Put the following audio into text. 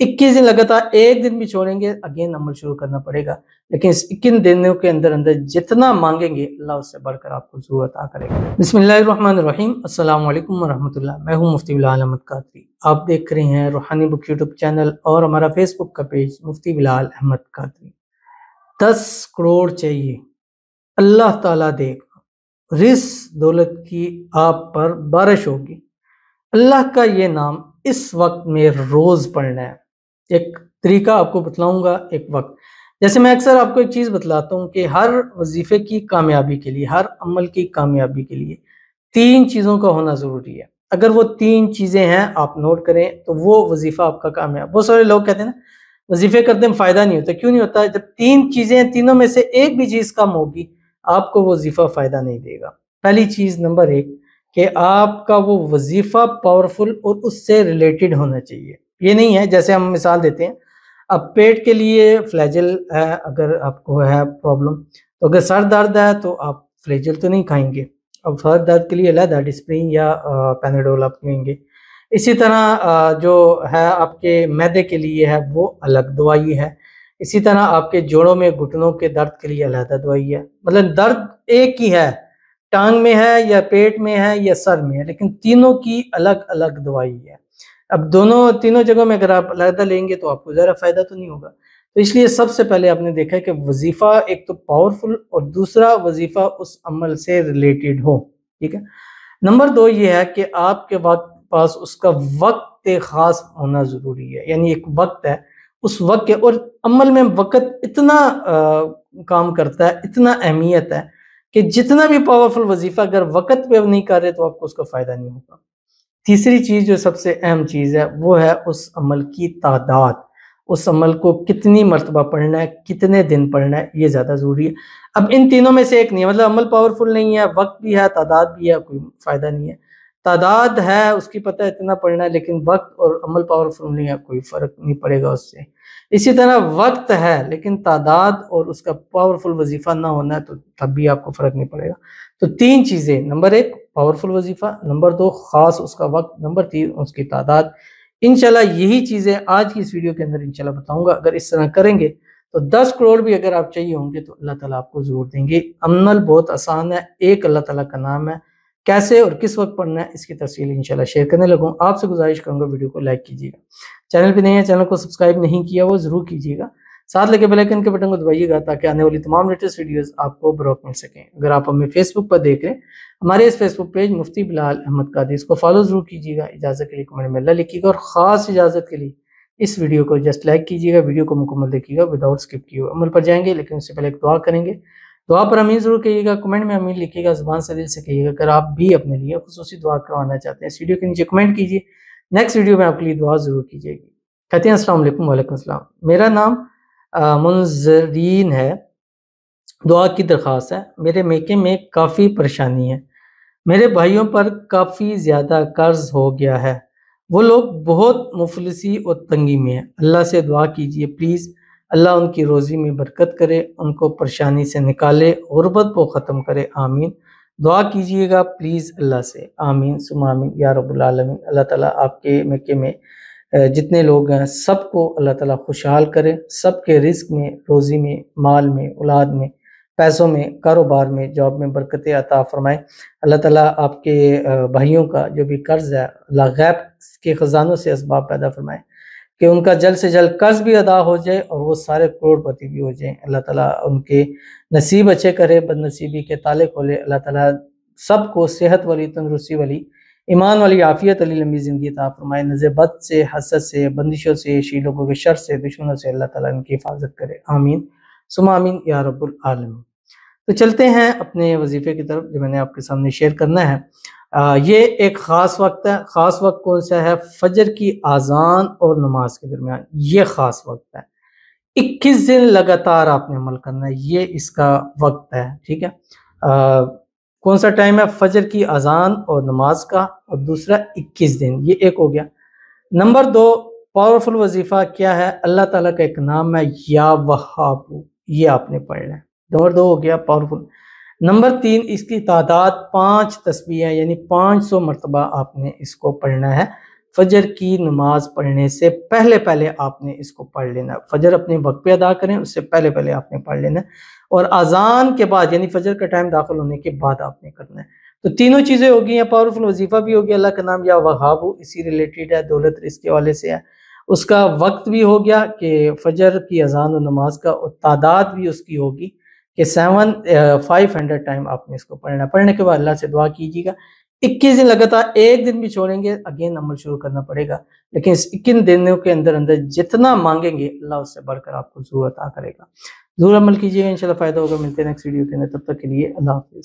इक्कीस दिन लगातार एक दिन भी छोड़ेंगे अगेन अमल शुरू करना पड़ेगा लेकिन इस इक्कीस दिनों के अंदर अंदर जितना मांगेंगे अल्लाह उससे बढ़कर आपको जरूरत अता करेगा बिसमीम अल्लाम वरहमल मैं हूं मुफ्ती बिलाल अहमद कादरी आप देख रहे हैं रूहानी बुक यूट्यूब चैनल और हमारा फेसबुक का पेज मुफ्ती बिलाल अहमद कादरी दस करोड़ चाहिए अल्लाह तला देख रिस दौलत की आप पर बारिश होगी अल्लाह का ये नाम इस वक्त में रोज़ पढ़ना है एक तरीका आपको बतलाऊंगा एक वक्त जैसे मैं अक्सर आपको एक चीज़ बतलाता हूँ कि हर वजीफे की कामयाबी के लिए हर अमल की कामयाबी के लिए तीन चीज़ों का होना ज़रूरी है अगर वो तीन चीज़ें हैं आप नोट करें तो वो वजीफ़ा आपका कामयाब बहुत सारे लोग कहते हैं ना वजीफे करते में फ़ायदा नहीं होता क्यों नहीं होता जब तीन चीज़ें तीनों में से एक भी चीज़ कम होगी आपको वो वजीफ़ा फ़ायदा नहीं देगा पहली चीज़ नंबर एक कि आपका वो वजीफ़ा पावरफुल और उससे रिलेटेड होना चाहिए ये नहीं है जैसे हम मिसाल देते हैं अब पेट के लिए फ्लैजल है अगर आपको है प्रॉब्लम तो अगर सर दर्द है तो आप फ्लैजल तो नहीं खाएंगे अब सर दर्द के लिए अलहदा डिस्प्रिन या पेनाडोल आप लेंगे इसी तरह जो है आपके मैदे के लिए है वो अलग दवाई है इसी तरह आपके जोड़ों में घुटनों के दर्द के लिए अलहदा दवाई है मतलब दर्द एक ही है टांग में है या पेट में है या सर में है लेकिन तीनों की अलग अलग दवाई है अब दोनों तीनों जगहों में अगर आप अलहदा लेंगे तो आपको ज़रा फ़ायदा तो नहीं होगा तो इसलिए सबसे पहले आपने देखा है कि वजीफ़ा एक तो पावरफुल और दूसरा वजीफ़ा उस अमल से रिलेटेड हो ठीक है नंबर दो ये है कि आपके पास उसका वक्त ख़ास होना ज़रूरी है यानी एक वक्त है उस वक्त के और अमल में वक्त इतना आ, काम करता है इतना अहमियत है कि जितना भी पावरफुल वजीफ़ा अगर वक्त पे नहीं कर रहे तो आपको उसका फ़ायदा नहीं होगा तीसरी चीज़ जो सबसे अहम चीज़ है वो है उस अमल की तादाद उस अमल को कितनी मरतबा पढ़ना है कितने दिन पढ़ना है ये ज़्यादा ज़रूरी है अब इन तीनों में से एक नहीं है मतलब अमल पावरफुल नहीं है वक्त भी है तादाद भी है कोई फ़ायदा नहीं है तादाद है उसकी पता है इतना पढ़ना है लेकिन वक्त और अमल पावरफुल नहीं है कोई फ़र्क नहीं पड़ेगा उससे इसी तरह वक्त है लेकिन तादाद और उसका पावरफुल वजीफा ना होना है तो तब भी आपको फ़र्क नहीं पड़ेगा तो तीन चीज़ें नंबर एक पावरफुल वजीफ़ा नंबर दो ख़ास उसका वक्त नंबर तीन उसकी तादाद इनशाला यही चीज़ें आज की इस वीडियो के अंदर इनशाला बताऊंगा अगर इस तरह करेंगे तो दस करोड़ भी अगर आप चाहिए होंगे तो अल्लाह ताला आपको ज़रूर देंगे अमल बहुत आसान है एक अल्लाह ताला का नाम है कैसे और किस वक्त पढ़ना है इसकी तफसील इनशाला शेयर करने लगूँ आपसे गुजारिश करूँगा वीडियो को लाइक कीजिएगा चैनल पर नहीं है चैनल को सब्सक्राइब नहीं किया वो ज़रूर कीजिएगा साथ लगे बेलाइकन के बटन को दबाइएगा ताकि आने वाली तमाम लेटेस्ट वीडियोस आपको ब्रॉक मिल सकें अगर आप हमें फेसबुक पर देख रहे हैं हमारे इस फेसबुक पेज मुफ्ती बिलाल अहमद कादी इसको फॉलो जरूर कीजिएगा इजाज़त के लिए कमेंट में अल्लाह लिखिएगा और ख़ास इजाज़त के लिए इस वीडियो को जस्ट लाइक कीजिएगा वीडियो को मुकम्मल देखिएगा विदाउट स्किप किए अमल पर जाएंगे लेकिन उससे पहले एक दुआ करेंगे तो आप हमें ज़रूर कहिएगा कमेंट में हमें लिखिएगा ज़ुबान से दिल से कहिएगा अगर आप भी अपने लिए खसूसी दुआ करवाना चाहते हैं इस वीडियो के नीचे कमेंट कीजिए नेक्स्ट वीडियो में आपके लिए दुआ ज़रूर कीजिएगी कहते हैं असल वालेकुम असल मेरा नाम मुंजरीन है दुआ की दरख्वास्त है मेरे मेके में काफ़ी परेशानी है मेरे भाइयों पर काफ़ी ज़्यादा कर्ज हो गया है वो लोग बहुत मुफलसी और तंगी में है अल्लाह से दुआ कीजिए प्लीज़ अल्लाह उनकी रोज़ी में बरकत करे उनको परेशानी से निकाले गुरबत को ख़त्म करे आमीन दुआ कीजिएगा प्लीज़ अल्लाह से आमीन सुम आमीन या रबालमीन अल्लाह ताला आपके मक्के में जितने लोग हैं सबको अल्लाह ताला खुशहाल करे सबके रिस्क में रोज़ी में माल में औलाद में पैसों में कारोबार में जॉब में बरकत अता फरमाएँ अल्लाह ताला आपके भाइयों का जो भी कर्ज़ है अल्लाह गैब के ख़जानों से इसबाब पैदा फ़रमाएँ कि उनका जल्द से जल्द कर्ज भी अदा हो जाए और वो सारे करोड़पति भी हो जाए अल्लाह ताला उनके नसीब अच्छे करे बदनसीबी के ताले खोले अल्लाह ताला सबको सेहत वाली तंदरुस्ती वाली ईमान वाली आफियत अली लंबी ज़िंदगी था फरमाए नज़र बद से हसत से बंदिशों से शी लोगों के शर से दुश्मनों से अल्लाह ताला उनकी हिफाजत करे आमीन आमीन या रब्बुल आलमीन तो चलते हैं अपने वजीफे की तरफ जो मैंने आपके सामने शेयर करना है ये एक ख़ास वक्त है ख़ास वक्त कौन सा है फजर की आज़ान और नमाज के दरमियान ये ख़ास वक्त है इक्कीस दिन लगातार आपने अमल करना है ये इसका वक्त है ठीक है आ, कौन सा टाइम है फजर की अजान और नमाज का और दूसरा इक्कीस दिन ये एक हो गया नंबर दो पावरफुल वजीफ़ा क्या है अल्लाह ताला का एक नाम है या वहाबू ये आपने पढ़ना है नंबर दो हो गया पावरफुल नंबर तीन इसकी तादाद पाँच तस्वीरें यानी पाँच सौ मरतबा आपने इसको पढ़ना है फजर की नमाज पढ़ने से पहले पहले आपने इसको पढ़ लेना फजर अपने वक्त पे अदा करें उससे पहले पहले आपने पढ़ लेना है और अजान के बाद यानी फजर का टाइम दाखिल होने के बाद आपने करना है तो तीनों चीज़ें होगी या पावरफुल वजीफ़ा भी होगी अल्लाह का नाम या वहाबू इसी रिलेटेड है दौलत इसके हवाले से है उसका वक्त भी हो गया कि फजर की अजान और नमाज का और तादाद भी उसकी होगी कि सेवन फाइव हंड्रेड टाइम आपने इसको पढ़ना पढ़ने के बाद अल्लाह से दुआ कीजिएगा इक्कीस दिन लगातार एक दिन भी छोड़ेंगे अगेन अमल शुरू करना पड़ेगा लेकिन इस इक्कीस दिनों के अंदर अंदर जितना मांगेंगे अल्लाह उससे बढ़कर आपको जरूरत आ करेगा जरूर अमल कीजिएगा इनशाला फायदा होगा मिलते हैं नेक्स्ट वीडियो के अंदर तब तक के लिए अल्लाह हाफि